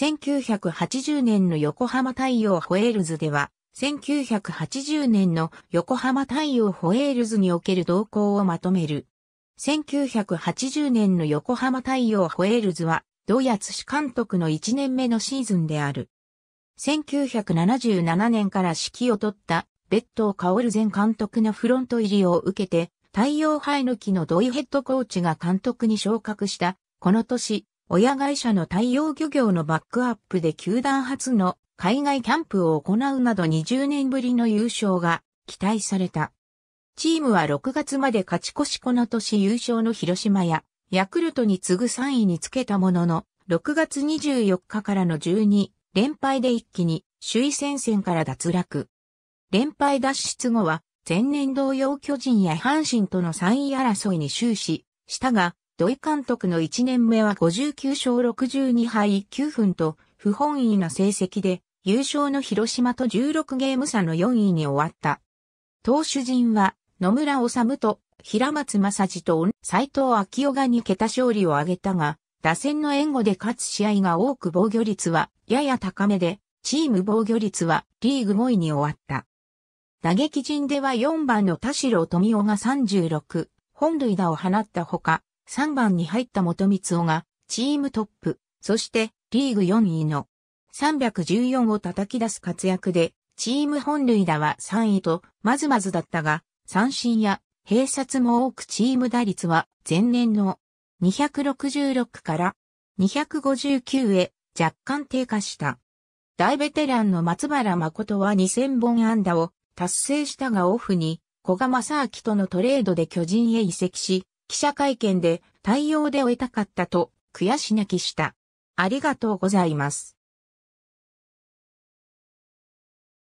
1980年の横浜太陽ホエールズでは、1980年の横浜太陽ホエールズにおける動向をまとめる。1980年の横浜太陽ホエールズは、ヤツシ監督の1年目のシーズンである。1977年から指揮を取った、ベッカオ薫前監督のフロント入りを受けて、太陽ハイヌキのドイヘッドコーチが監督に昇格した、この年、親会社の対応漁業のバックアップで球団初の海外キャンプを行うなど20年ぶりの優勝が期待された。チームは6月まで勝ち越しこの年優勝の広島やヤクルトに次ぐ3位につけたものの、6月24日からの12連敗で一気に首位戦線から脱落。連敗脱出後は前年同様巨人や阪神との3位争いに終始したが、土井監督の1年目は59勝62敗9分と不本意な成績で優勝の広島と16ゲーム差の4位に終わった。投手陣は野村治と平松正治と斎藤昭夫が2桁勝利を挙げたが、打線の援護で勝つ試合が多く防御率はやや高めで、チーム防御率はリーグ5位に終わった。打撃陣では4番の田代富夫が36、本塁打を放ったほか、3番に入った元光雄が、チームトップ、そしてリーグ4位の314を叩き出す活躍で、チーム本塁打は3位と、まずまずだったが、三振や併殺も多くチーム打率は前年の266から259へ若干低下した。大ベテランの松原誠は2000本安打を達成したがオフに、小賀正明とのトレードで巨人へ移籍し、記者会見で対応で終えたかったと悔し泣きした。ありがとうございます。